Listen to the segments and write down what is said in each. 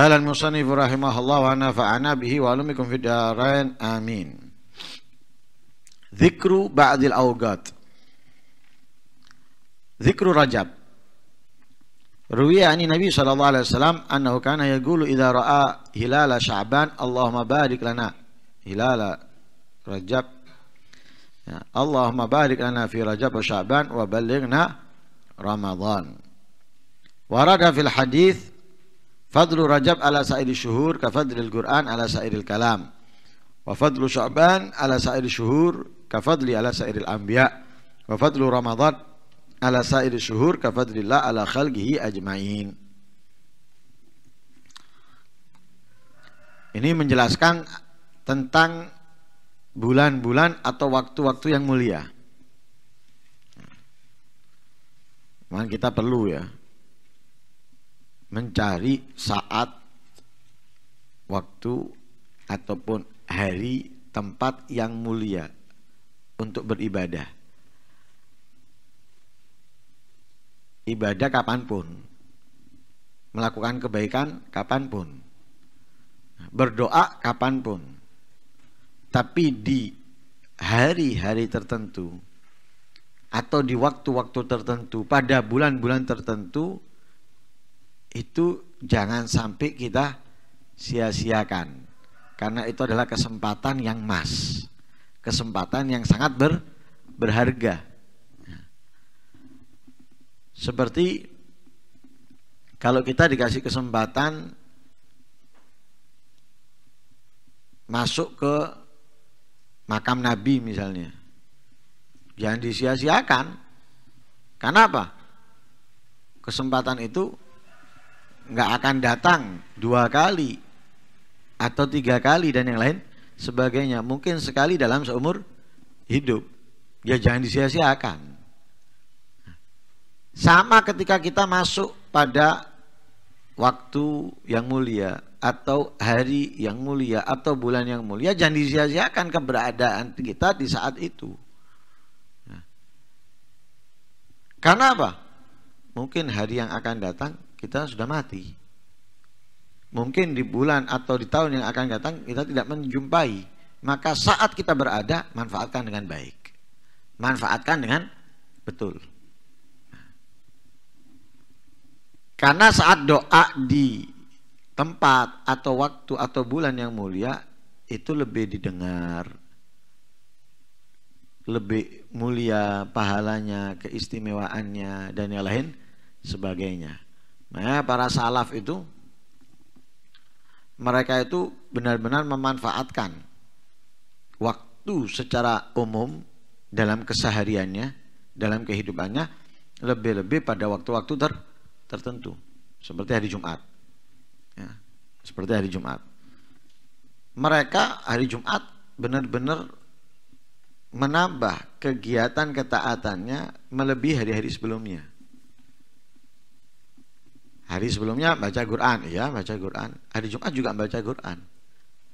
قال المصنف رحمه الله ونفعنا به وعلمكم في الدارين آمين ذكر بعض الأوقات ذكر رجب روي عن النبي صلى الله عليه وسلم أنه كان يقول إذا رأى هلال شعبان اللهم بارك لنا هلال رجب اللهم بارك لنا في رجب وشعبان وبلغنا رمضان ورد في الحديث Fadlu Rajab ala sa'iri syuhur ka fadlil Qur'an ala sa'iri kalam. Wa fadlu Sya'ban ala sa'iri syuhur ka fadli ala sa'iril anbiya. Wa fadlu Ramadan ala sa'iri syuhur ka fadlillah ala khalqihi ajmain. Ini menjelaskan tentang bulan-bulan atau waktu-waktu yang mulia. Memang kita perlu ya mencari saat waktu ataupun hari tempat yang mulia untuk beribadah ibadah kapanpun melakukan kebaikan kapanpun berdoa kapanpun tapi di hari-hari tertentu atau di waktu-waktu tertentu pada bulan-bulan tertentu itu jangan sampai kita sia-siakan karena itu adalah kesempatan yang emas kesempatan yang sangat ber, berharga seperti kalau kita dikasih kesempatan masuk ke makam Nabi misalnya jangan disia-siakan karena apa kesempatan itu nggak akan datang dua kali atau tiga kali dan yang lain sebagainya mungkin sekali dalam seumur hidup ya jangan disia-siakan sama ketika kita masuk pada waktu yang mulia atau hari yang mulia atau bulan yang mulia jangan disia-siakan keberadaan kita di saat itu karena apa? Mungkin hari yang akan datang kita sudah mati. Mungkin di bulan atau di tahun yang akan datang kita tidak menjumpai. Maka saat kita berada, manfaatkan dengan baik. Manfaatkan dengan betul. Karena saat doa di tempat atau waktu atau bulan yang mulia itu lebih didengar, lebih mulia pahalanya, keistimewaannya, dan yang lain sebagainya. Nah, para salaf itu mereka itu benar-benar memanfaatkan waktu secara umum dalam kesehariannya, dalam kehidupannya lebih-lebih pada waktu-waktu ter tertentu, seperti hari Jumat. Ya, seperti hari Jumat. Mereka hari Jumat benar-benar menambah kegiatan ketaatannya melebihi hari-hari sebelumnya. Hari sebelumnya baca Quran, ya baca Quran. Hari Jumat juga baca Quran.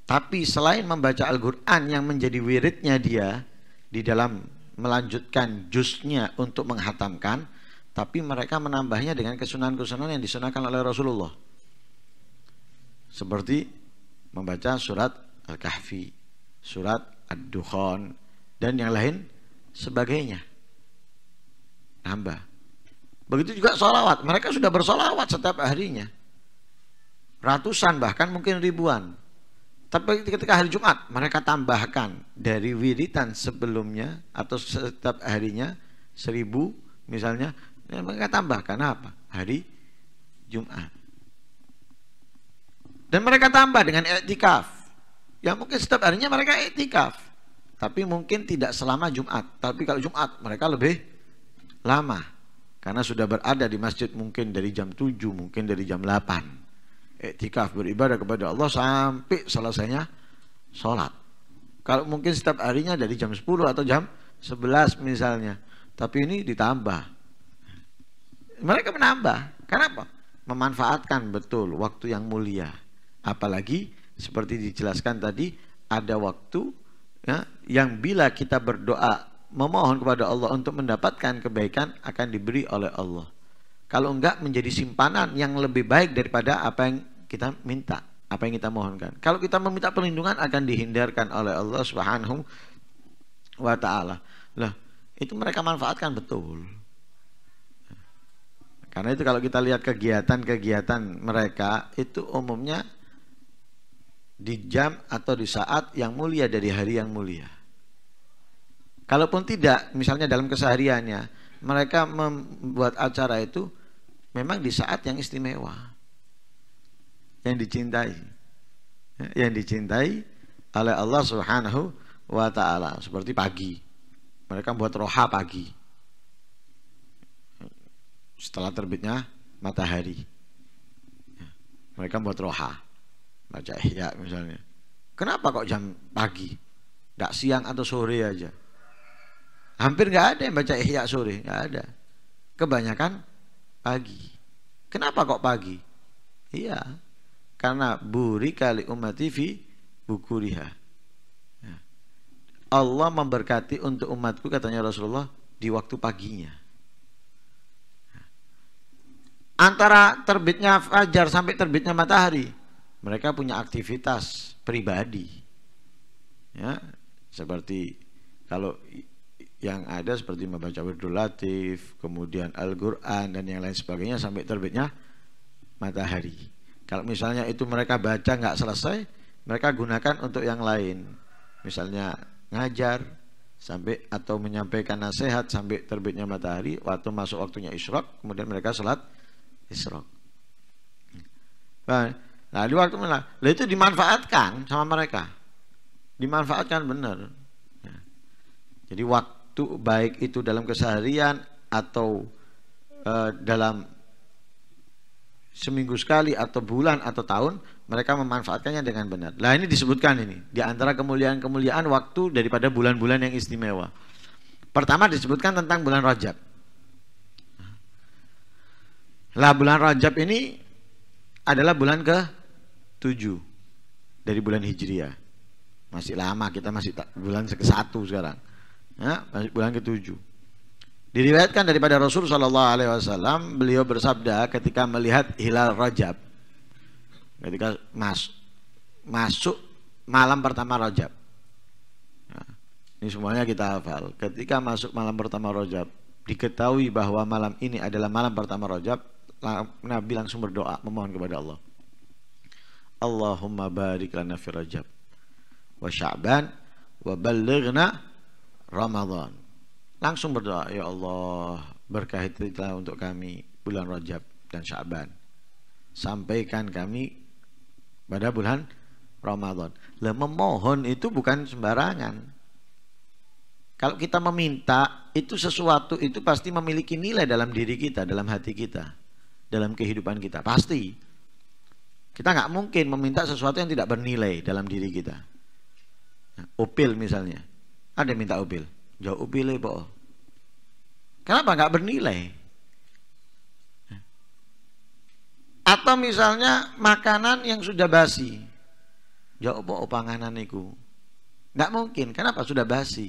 Tapi selain membaca Al-Quran yang menjadi wiridnya dia di dalam melanjutkan jusnya untuk menghatamkan, tapi mereka menambahnya dengan kesunahan-kesunahan yang disunahkan oleh Rasulullah. Seperti membaca surat Al-Kahfi, surat ad dukhon dan yang lain sebagainya. Nambah. Begitu juga sholawat. Mereka sudah bersolawat setiap harinya. Ratusan bahkan mungkin ribuan. Tapi ketika hari Jumat mereka tambahkan dari wiritan sebelumnya atau setiap harinya seribu misalnya ya, mereka tambahkan apa? Hari Jumat. Dan mereka tambah dengan etikaf. Ya mungkin setiap harinya mereka etikaf. Tapi mungkin tidak selama Jumat. Tapi kalau Jumat mereka lebih lama. Karena sudah berada di masjid mungkin dari jam 7, mungkin dari jam 8. Iktikaf beribadah kepada Allah sampai selesainya sholat. Kalau mungkin setiap harinya dari jam 10 atau jam 11 misalnya. Tapi ini ditambah. Mereka menambah. Kenapa? Memanfaatkan betul waktu yang mulia. Apalagi seperti dijelaskan tadi ada waktu ya, yang bila kita berdoa memohon kepada Allah untuk mendapatkan kebaikan akan diberi oleh Allah. Kalau enggak menjadi simpanan yang lebih baik daripada apa yang kita minta, apa yang kita mohonkan. Kalau kita meminta perlindungan akan dihindarkan oleh Allah Subhanahu wa taala. Lah, itu mereka manfaatkan betul. Karena itu kalau kita lihat kegiatan-kegiatan mereka itu umumnya di jam atau di saat yang mulia dari hari yang mulia. Kalaupun tidak, misalnya dalam kesehariannya, mereka membuat acara itu memang di saat yang istimewa, yang dicintai, yang dicintai oleh Allah Subhanahu wa Ta'ala, seperti pagi. Mereka buat roha pagi setelah terbitnya matahari. Mereka buat roha, baca ya misalnya. Kenapa kok jam pagi? Tidak siang atau sore aja? Hampir nggak ada yang baca Ihya sore, nggak ada. Kebanyakan pagi. Kenapa kok pagi? Iya, karena buri kali umat TV buku bukuriha. Ya. Allah memberkati untuk umatku katanya Rasulullah di waktu paginya. Ya. Antara terbitnya fajar sampai terbitnya matahari, mereka punya aktivitas pribadi. Ya, seperti kalau yang ada seperti membaca wirdul latif, kemudian Al-Quran dan yang lain sebagainya sampai terbitnya matahari. Kalau misalnya itu mereka baca nggak selesai, mereka gunakan untuk yang lain. Misalnya ngajar sampai atau menyampaikan nasihat sampai terbitnya matahari waktu masuk waktunya isrok, kemudian mereka sholat isyrok nah di waktu mana nah, itu dimanfaatkan sama mereka dimanfaatkan benar nah, jadi waktu itu baik itu dalam keseharian atau uh, dalam seminggu sekali atau bulan atau tahun mereka memanfaatkannya dengan benar. Nah ini disebutkan ini di antara kemuliaan-kemuliaan waktu daripada bulan-bulan yang istimewa. Pertama disebutkan tentang bulan Rajab. Lah bulan Rajab ini adalah bulan ke tujuh dari bulan Hijriah. Masih lama kita masih bulan ke satu sekarang. Ya, bulan ketujuh. Diriwayatkan daripada Rasul Shallallahu Alaihi Wasallam, beliau bersabda ketika melihat hilal Rajab, ketika mas, masuk malam pertama Rajab. Nah, ini semuanya kita hafal. Ketika masuk malam pertama Rajab, diketahui bahwa malam ini adalah malam pertama Rajab, Nabi langsung berdoa memohon kepada Allah. Allahumma barik lana fi Rajab wa Sya'ban wa ballighna Ramadan. Langsung berdoa, ya Allah, berkahatilah untuk kami bulan Rajab dan Syaban. Sampaikan kami pada bulan Ramadan. Lah memohon itu bukan sembarangan. Kalau kita meminta, itu sesuatu itu pasti memiliki nilai dalam diri kita, dalam hati kita, dalam kehidupan kita. Pasti. Kita nggak mungkin meminta sesuatu yang tidak bernilai dalam diri kita. opil nah, misalnya. Ada yang minta ubil. Jauh ubil eh, po. Kenapa nggak bernilai? Atau misalnya makanan yang sudah basi. Jauh oh, po panganan itu, Nggak mungkin. Kenapa sudah basi?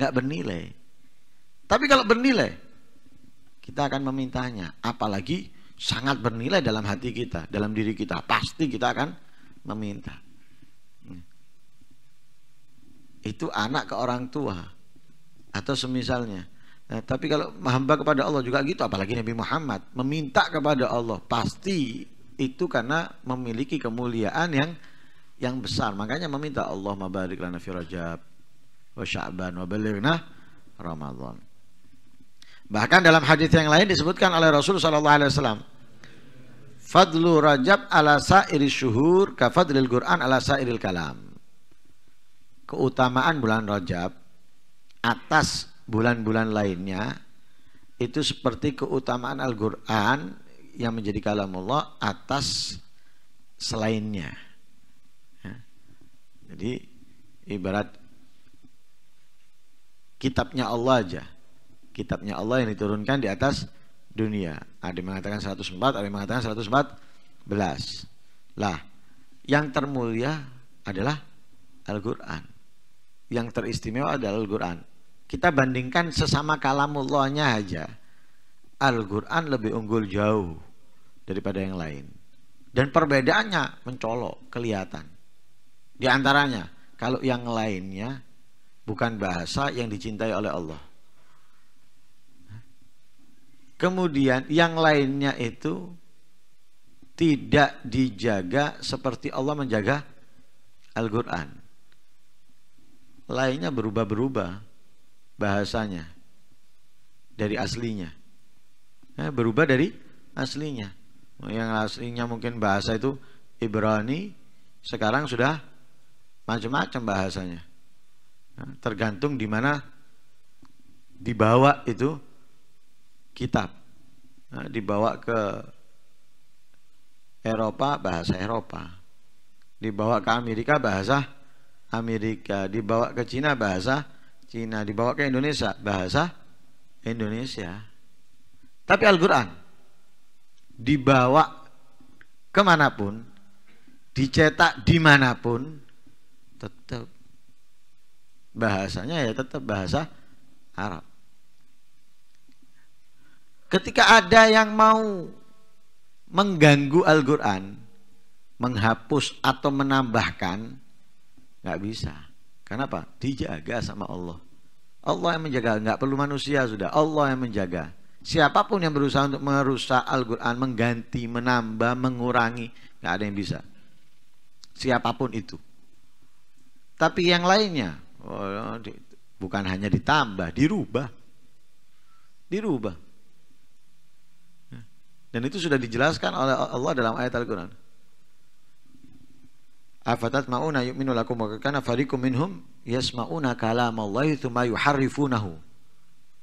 Nggak bernilai. Tapi kalau bernilai, kita akan memintanya. Apalagi sangat bernilai dalam hati kita, dalam diri kita. Pasti kita akan meminta itu anak ke orang tua atau semisalnya. Nah, tapi kalau hamba kepada Allah juga gitu, apalagi Nabi Muhammad meminta kepada Allah pasti itu karena memiliki kemuliaan yang yang besar. Makanya meminta Allah mabarik lana fi Rajab wa Sya'ban wa balighna Ramadan. Bahkan dalam hadis yang lain disebutkan oleh Rasul sallallahu alaihi wasallam Fadlu Rajab ala sa'iri syuhur ka fadlil Qur'an ala sa'iril kalam keutamaan bulan Rajab atas bulan-bulan lainnya itu seperti keutamaan Al-Qur'an yang menjadi kalamullah atas selainnya. Ya. Jadi ibarat kitabnya Allah aja. Kitabnya Allah yang diturunkan di atas dunia. Ada yang mengatakan 104, ada yang mengatakan 114. Lah, yang termulia adalah Al-Qur'an yang teristimewa adalah Al-Quran. Kita bandingkan sesama kalamullahnya aja. Al-Quran lebih unggul jauh daripada yang lain. Dan perbedaannya mencolok, kelihatan. Di antaranya, kalau yang lainnya bukan bahasa yang dicintai oleh Allah. Kemudian yang lainnya itu tidak dijaga seperti Allah menjaga Al-Quran lainnya berubah-berubah bahasanya dari aslinya. Eh, berubah dari aslinya. Yang aslinya mungkin bahasa itu Ibrani, sekarang sudah macam-macam bahasanya. Nah, tergantung di mana dibawa itu kitab. Nah, dibawa ke Eropa, bahasa Eropa. Dibawa ke Amerika, bahasa Amerika, dibawa ke Cina bahasa Cina, dibawa ke Indonesia bahasa Indonesia. Tapi Al-Quran dibawa kemanapun, dicetak dimanapun, tetap bahasanya ya tetap bahasa Arab. Ketika ada yang mau mengganggu Al-Quran, menghapus atau menambahkan, Nggak bisa. Kenapa? Dijaga sama Allah. Allah yang menjaga, nggak perlu manusia sudah. Allah yang menjaga. Siapapun yang berusaha untuk merusak Al-Quran, mengganti, menambah, mengurangi, nggak ada yang bisa. Siapapun itu. Tapi yang lainnya, oh, bukan hanya ditambah, dirubah. Dirubah. Dan itu sudah dijelaskan oleh Allah dalam ayat Al-Quran afatat mauna yu'minu lakum wa kana fariqu minhum yasma'una Allah tsumma yuharrifunahu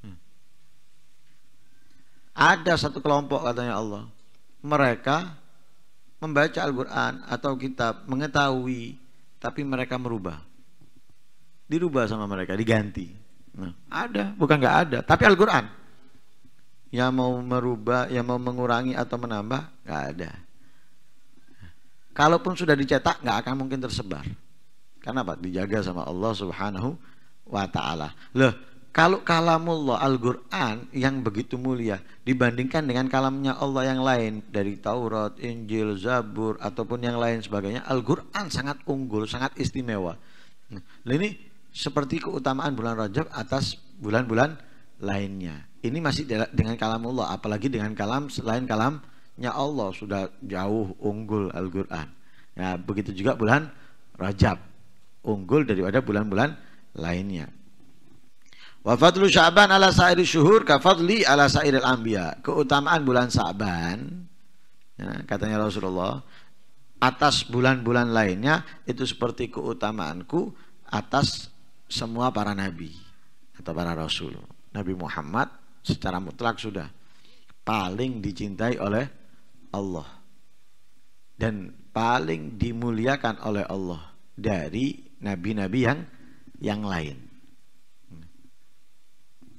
hmm. ada satu kelompok katanya Allah mereka membaca Al-Qur'an atau kitab mengetahui tapi mereka merubah dirubah sama mereka diganti nah, ada bukan nggak ada tapi Al-Qur'an yang mau merubah yang mau mengurangi atau menambah nggak ada kalaupun sudah dicetak nggak akan mungkin tersebar. Karena apa? Dijaga sama Allah Subhanahu wa taala. Loh, kalau kalamullah Al-Qur'an yang begitu mulia dibandingkan dengan kalamnya Allah yang lain dari Taurat, Injil, Zabur ataupun yang lain sebagainya, Al-Qur'an sangat unggul, sangat istimewa. Nah, ini seperti keutamaan bulan Rajab atas bulan-bulan lainnya. Ini masih dengan kalamullah, apalagi dengan kalam selain kalam Ya Allah sudah jauh unggul Al-Quran. Nah, begitu juga bulan Rajab unggul daripada bulan-bulan lainnya. Wa fadlu Sya'ban ala sa'iri syuhur ka ala sa'iril anbiya. Keutamaan bulan Sya'ban ya, katanya Rasulullah atas bulan-bulan lainnya itu seperti keutamaanku atas semua para nabi atau para rasul. Nabi Muhammad secara mutlak sudah paling dicintai oleh Allah dan paling dimuliakan oleh Allah dari nabi-nabi yang yang lain.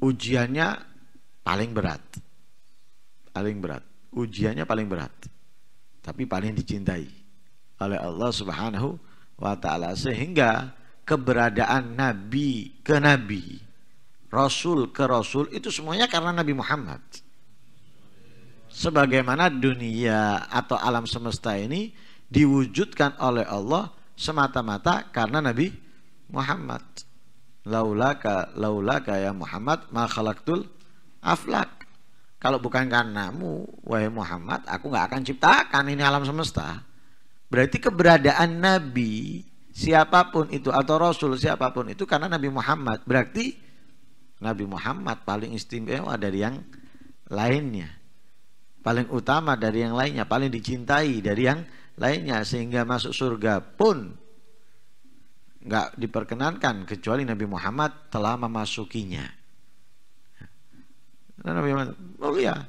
Ujiannya paling berat. Paling berat. Ujiannya paling berat. Tapi paling dicintai oleh Allah Subhanahu wa taala sehingga keberadaan nabi ke nabi, rasul ke rasul itu semuanya karena Nabi Muhammad sebagaimana dunia atau alam semesta ini diwujudkan oleh Allah semata-mata karena Nabi Muhammad. Laulaka laulaka ya Muhammad ma khalaqtul aflak. Kalau bukan karena mu wahai Muhammad, aku nggak akan ciptakan ini alam semesta. Berarti keberadaan nabi siapapun itu atau rasul siapapun itu karena Nabi Muhammad. Berarti Nabi Muhammad paling istimewa dari yang lainnya paling utama dari yang lainnya, paling dicintai dari yang lainnya sehingga masuk surga pun nggak diperkenankan kecuali Nabi Muhammad telah memasukinya. Nah, Nabi Muhammad mulia oh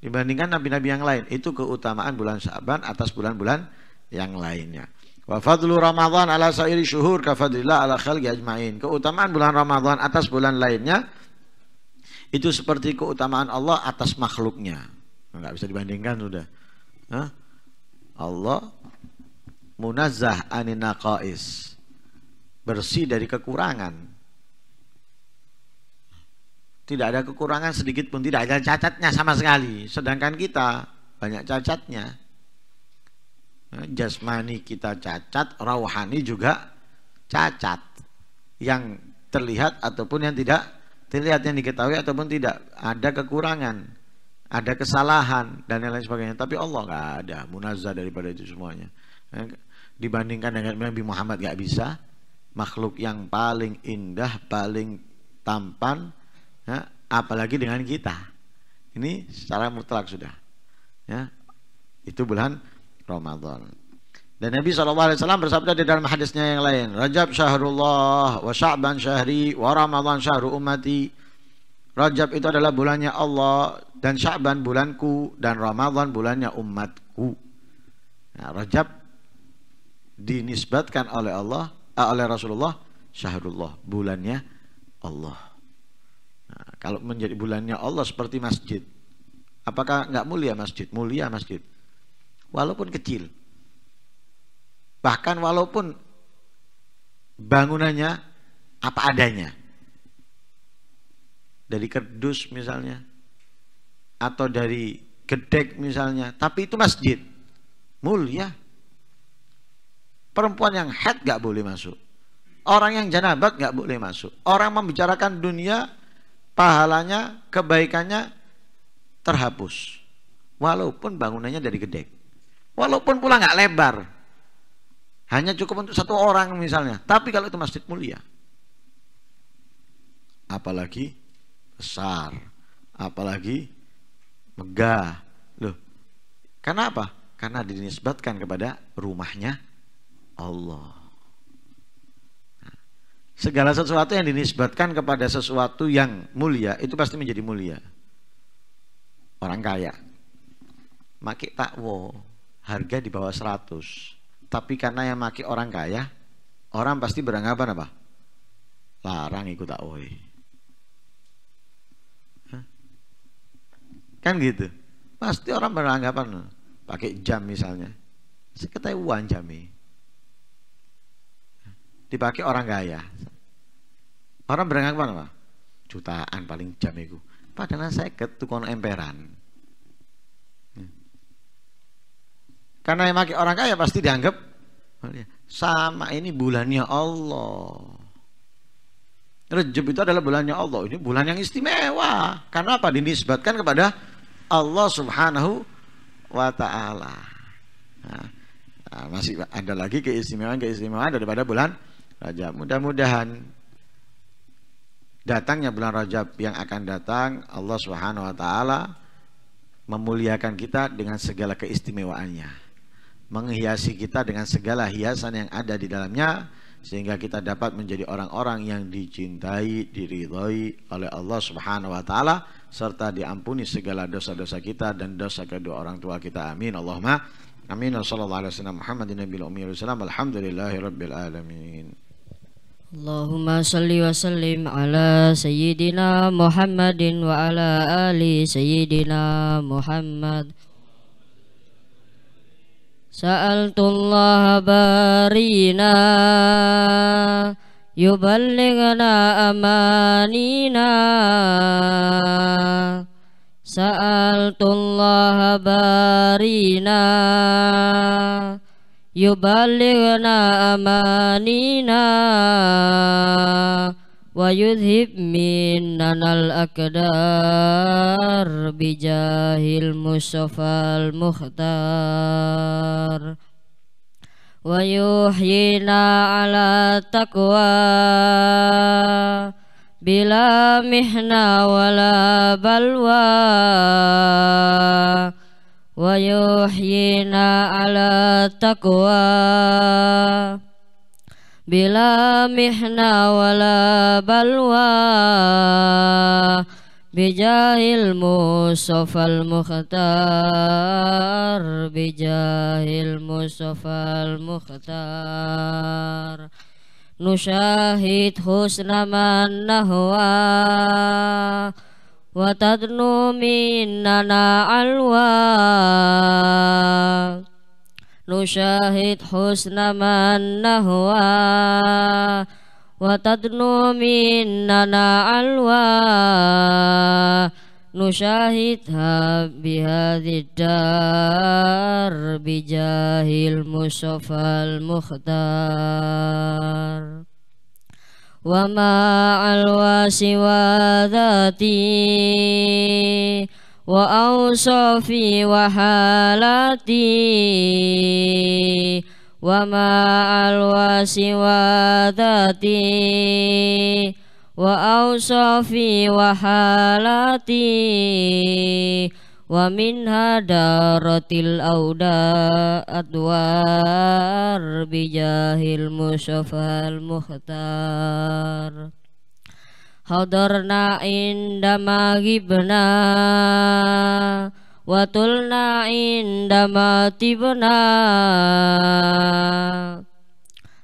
dibandingkan nabi-nabi yang lain. Itu keutamaan bulan Syaban atas bulan-bulan yang lainnya. Wafatul fadlu Ramadan ala sa'iri syuhur ka ala khalqi ajmain. Keutamaan bulan Ramadan atas bulan lainnya itu seperti keutamaan Allah atas makhluknya nggak bisa dibandingkan sudah Hah? Allah munazah anin bersih dari kekurangan tidak ada kekurangan sedikit pun tidak ada cacatnya sama sekali sedangkan kita banyak cacatnya jasmani kita cacat rauhani juga cacat yang terlihat ataupun yang tidak terlihat yang diketahui ataupun tidak ada kekurangan ada kesalahan dan lain sebagainya. Tapi Allah nggak ada munazah daripada itu semuanya. Dibandingkan dengan Nabi Muhammad nggak bisa, makhluk yang paling indah, paling tampan, ya, apalagi dengan kita. Ini secara mutlak sudah. Ya, itu bulan Ramadan. Dan Nabi SAW bersabda di dalam hadisnya yang lain, Rajab syahrullah, wa sya'ban syahri, wa ramadhan syahru umati Rajab itu adalah bulannya Allah, dan Syaban bulanku dan Ramadhan bulannya umatku. Nah, Rajab dinisbatkan oleh Allah eh, oleh Rasulullah syahrullah bulannya Allah. Nah, kalau menjadi bulannya Allah seperti masjid, apakah nggak mulia masjid? Mulia masjid, walaupun kecil. Bahkan walaupun bangunannya apa adanya. Dari kerdus misalnya, atau dari gedek misalnya, tapi itu masjid mulia. Perempuan yang head gak boleh masuk. Orang yang janabat gak boleh masuk. Orang membicarakan dunia, pahalanya, kebaikannya terhapus. Walaupun bangunannya dari gedek. Walaupun pula gak lebar. Hanya cukup untuk satu orang misalnya. Tapi kalau itu masjid mulia. Apalagi besar. Apalagi megah. Loh, karena apa? Karena dinisbatkan kepada rumahnya Allah. Nah, segala sesuatu yang dinisbatkan kepada sesuatu yang mulia itu pasti menjadi mulia. Orang kaya. Maki takwo, harga di bawah 100. Tapi karena yang maki orang kaya, orang pasti beranggapan apa? Larang ikut takwoi Kan gitu. Pasti orang beranggapan pakai jam misalnya. uang jam Dipakai orang kaya. Orang beranggapan apa? Jutaan paling jam itu. Padahal saya ke tukang emperan. Karena yang pakai orang kaya pasti dianggap sama ini bulannya Allah. Rejab itu adalah bulannya Allah. Ini bulan yang istimewa. Karena apa? Dinisbatkan kepada Allah Subhanahu wa taala. Nah, nah, masih ada lagi keistimewaan-keistimewaan daripada bulan Rajab. Mudah-mudahan datangnya bulan Rajab yang akan datang Allah Subhanahu wa taala memuliakan kita dengan segala keistimewaannya. Menghiasi kita dengan segala hiasan yang ada di dalamnya sehingga kita dapat menjadi orang-orang yang dicintai, diridhoi oleh Allah Subhanahu wa taala serta diampuni segala dosa-dosa kita dan dosa kedua orang tua kita. Amin. Allahumma amin. alaihi wasallam Muhammadin nabiyil ummi alamin. Allahumma salli wa sallim ala sayyidina Muhammadin wa ala ali sayyidina Muhammad. Sa'altullah barina Yuballighana amanina Sa'altullah barina Yuballighana amanina ويذهب مننا الأكدار بجاه المصطفى المختار ويحيينا على تقوى بلا محنة ولا بلوى ويحيينا على تقوى bila mihna wala balwa bijahil musofal mukhtar bijahil musofal mukhtar nusyahid husnaman nahwa wa nana alwa nushahid husna manahwa wa tadnu minna alwa nushahid bihadid dar bijahil musafal mukhtar wa ma alwa wa awsafi wa halati wa ma alwasi wa dhati wa awsafi wa halati wa min hadaratil auda adwar bijahil musyafal muhtar hadarna inda magibna watulna inda matibna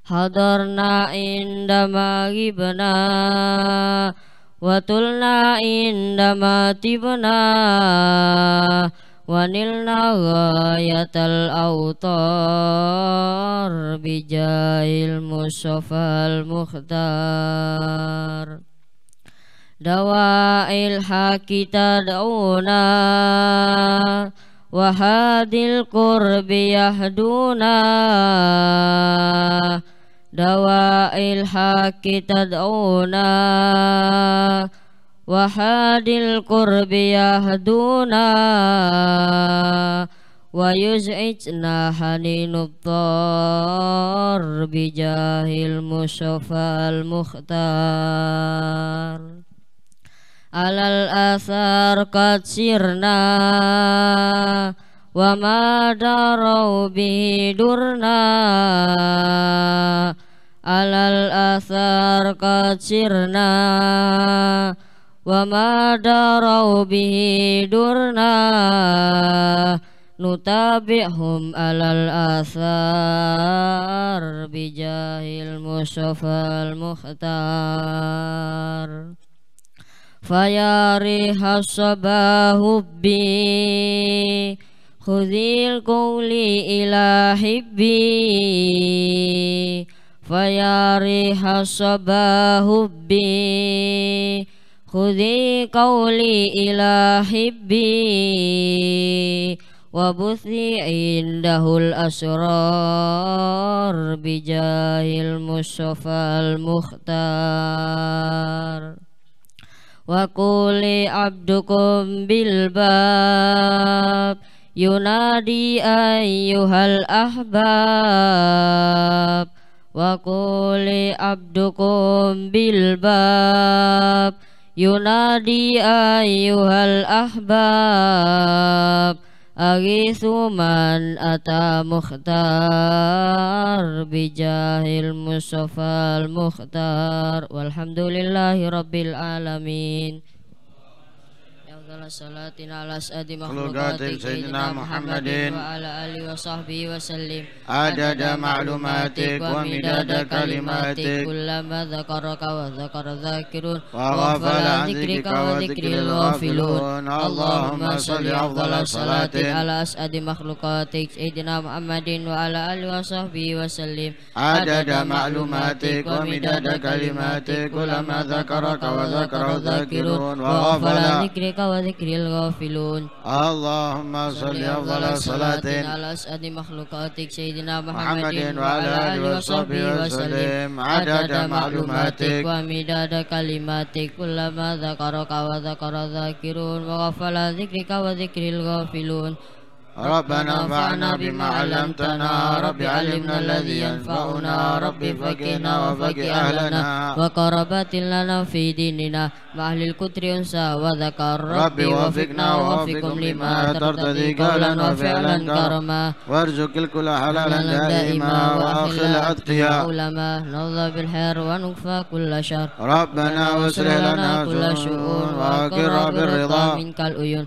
hadarna inda magibna watulna inda matibna wanilna ghayatal autar bijail musyafal muhtar dawail hakita dauna wahadil qurbi yahduna dawail hakita dauna wahadil qurbi yahduna wa yuz'ijna haninud dhar bijahil musyafal muhtar alal asar kacirna, wamada wa ma bihi durna alal asar kacirna, wamada wa ma bihi durna nutabi'hum alal asar bijahil musyafal muhtar fayariha sabahubbi khudil kuli ila hibbi fayariha sabahubbi khudi kuli ila hibbi wabuthi indahul asrar bijahil musyafal muhtar وقولي عبدكم بالباب ينادي أيها الأحباب وقولي عبدكم بالباب ينادي أيها الأحباب Agisu man ata mukhtar Bijahil musofal mukhtar Walhamdulillahi rabbil alamin أفضل الصلاة على أسعد مخلوقاتك سيدنا محمد وعلى آله وصحبه وسلم عدد معلوماتك ومداد كلماتك كلما ذكرك وذكر الذاكرون وغفل عن ذكرك وذكر الغافلون اللهم صل أفضل الصلاة على أسعد مخلوقاتك سيدنا محمد وعلى آله وصحبه وسلم عدد معلوماتك ومداد كلماتك كلما ذكرك وذكر الذاكرون وغفل عن ذكرك وذكر ذكر الغافلون اللهم صل أفضل الصلاة على أسعد مخلوقاتك سيدنا محمد وعلى آله وصحبه وسلم عدد معلوماتك ومداد كلماتك كلما ذكرك وذكر الذاكرون وغفل ذكرك وذكر الغافلون ربنا انفعنا بما علمتنا رب علمنا الذي ينفعنا رب فقنا وفق أهلنا وقربات لنا في ديننا مع أهل الكتر أنسى وذكر رب وفقنا ووفقكم لما ترتضي قولا وفعلا كرما وارزق الكل حلالا دائما وأخل أتقيا علماء نرضى بالحير ونكفى كل شر ربنا واسرح لنا كل شؤون وأقر بالرضا منك الأيون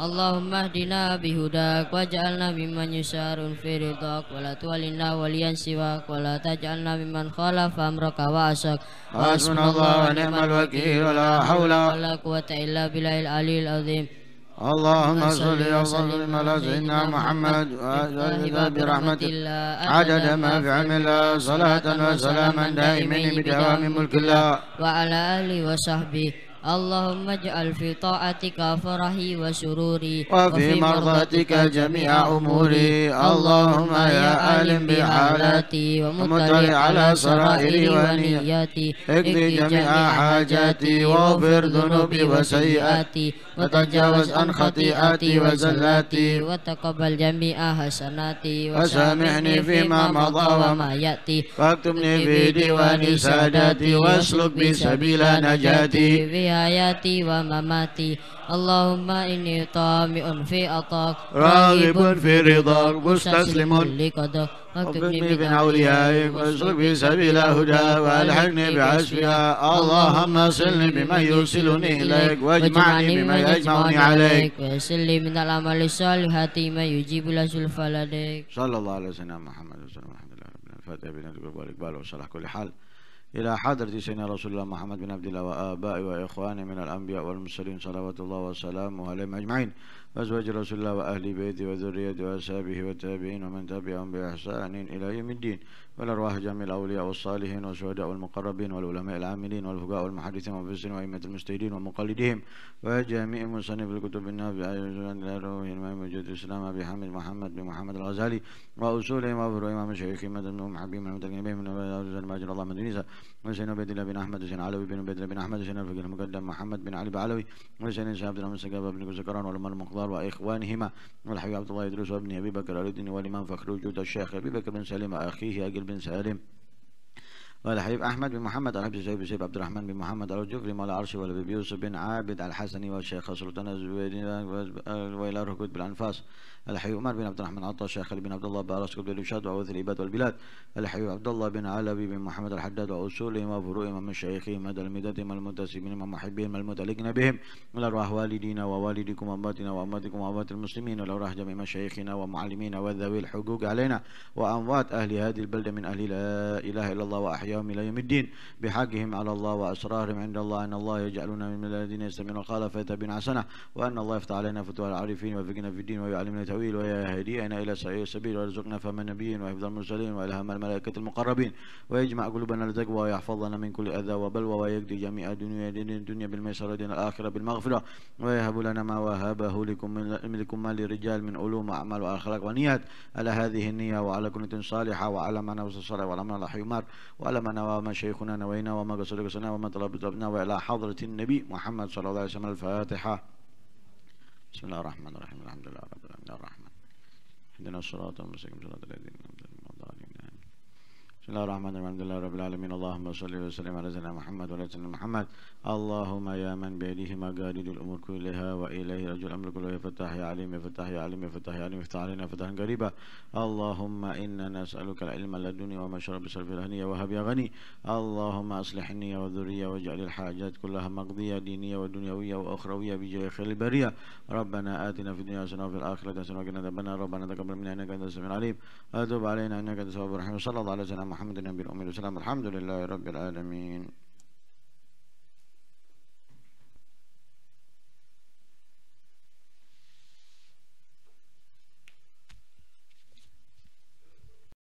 Allahumma ahdina bihudak waj'alna mimman yusharun fi ridak wa la tuwallina waliyan siwak wa la taj'alna mimman khalafa amraka wa asak Hasbunallah wa ni'mal wa la hawla wa la quwwata illa billahil aliyil azim Allahumma salli wa sallim ala sayyidina Muhammad wa ajalli bi rahmatillah adad ma fi salatan wa salaman daimin bi dawami mulkillah wa ala ahli wa sahbihi اللهم اجعل في طاعتك فرحي وسروري وفي مرضاتك جميع أموري اللهم يا عالم بحالاتي ومطلع على سرائري ونياتي اقضي جميع حاجاتي واغفر ذنوبي وسيئاتي وتجاوز عن خطيئاتي وزلاتي وتقبل جميع حسناتي وسامحني فيما مضى وما يأتي واكتبني في ديوان ساداتي واسلك بي سبيل نجاتي حياتي ومماتي اللهم إني طامع في عطاك راغب في رضاك مستسلم لقضاك واكتبني من أوليائك واسلك في سبيل هداك والحقني بعزفها اللهم صلني بمن يوصلني إليك واجمعني بمن يجمعني عليك ويسلي من العمل الصالحات ما يجيب لسل فلدك صلى الله على سيدنا محمد وسلم الحمد لله رب العالمين الفاتحة بنادق وبارك باله وصلاح كل حال إلى حضرة سيدنا رسول الله محمد بن عبد الله وآبائه وإخوانه من الأنبياء والمرسلين صلوات الله وسلامه عليهم أجمعين وأزواج رسول الله وأهل بيته وذريته وأسابه والتابعين ومن تبعهم بإحسان إلى يوم الدين والأرواح جميع الأولياء والصالحين والشهداء والمقربين والعلماء العاملين والفقهاء والمحدثين والمفسرين وأئمة المجتهدين ومقلدهم وجميع مصنف الكتب النافعة يزوران إلى روح الإمام مجد الإسلام أبي حمد محمد بن محمد الغزالي وأصولهم وفروعهم بن محمد بن محمد بن الله بن مح وجن عبد الله بن احمد وجن علوي بن عبد الله بن احمد وجن الفقيه المقدم محمد بن علي بعلوي وجن شهاب بن مسقابه بن زكران والامام المقدار واخوانهما والحبيب عبد الله يدرس وابن ابي بكر الدين والامام فخر وجود الشيخ ابي بكر بن سليم اخيه اجل بن سالم ولا حبيب أحمد بن محمد الحبس الزهير بن شيب عبد الرحمن بن محمد الجفري مولى عرش ولبيب يوسف بن عابد الحسني والشيخ سلطان الزبيدي وإلى الركود بالأنفاس الحبيب عمر بن عبد الرحمن عطا الشيخ بن عبد الله بارس قبل الإرشاد وعوث العباد والبلاد الحبيب عبد الله بن علوي بن محمد الحداد وأصولهم وفروعهم من شيخهم المنتسبين والمنتسبين ومحبهم المتعلقين بهم من والدينا ووالدكم واماتنا واماتكم وأموات المسلمين والأرواح جميع مشايخنا ومعلمينا وذوي الحقوق علينا وأموات أهل هذه البلدة من أهل لا إله إلا الله وأحياء يوم إلى يوم الدين بحقهم على الله وأسرارهم عند الله أن الله يجعلنا من الذين يستمعون القول فيتبعون حسنه وأن الله يفتح علينا فتوى العارفين ويفقنا في الدين ويعلمنا تأويل ويهدينا إلى سعي السبيل ويرزقنا فهم النبيين وحفظ المرسلين وإلهام الملائكة المقربين ويجمع قلوبنا للتقوى ويحفظنا من كل أذى وبلوى ويقضي جميع دنيا الدنيا بالميسرة ودين الآخرة بالمغفرة ويهب لنا ما وهبه لكم من لكم ما للرجال من علوم وأعمال وأخلاق ونيات على هذه النية وعلى كل صالحة وعلى ما نوصل الصلاة وعلى ما لا يمر وعلى علمنا وما شيخنا نوينا وما قصد قصدنا وما طلب طلبنا وإلى حضرة النبي محمد صلى الله عليه وسلم الفاتحة بسم الله الرحمن الرحيم الحمد لله رب العالمين الرحمن اهدنا الصراط المستقيم صراط الذين أنعمت بسم الله الرحمن الرحيم الحمد لله رب العالمين اللهم صل وسلم على سيدنا محمد وعلى سيدنا محمد اللهم يا من بيده مقاليد الامور كلها واليه رجل الامر كله يفتح يا عليم يفتح يا عليم يفتح يا عليم افتح علينا فتحا قريبا اللهم انا نسالك العلم لدني وما شرب بسلف الهنيه وهب يا غني اللهم النية وذريه واجعل الحاجات كلها مقضيه دينيه ودنيويه واخرويه بجاه خير البريه ربنا اتنا في الدنيا حسنه وفي الاخره حسنه وقنا عذاب ربنا تقبل منا انك انت السميع العليم اتوب علينا انك انت الرحيم صلى الله عليه وسلم محمد النبي الأمي وسلم الحمد لله رب العالمين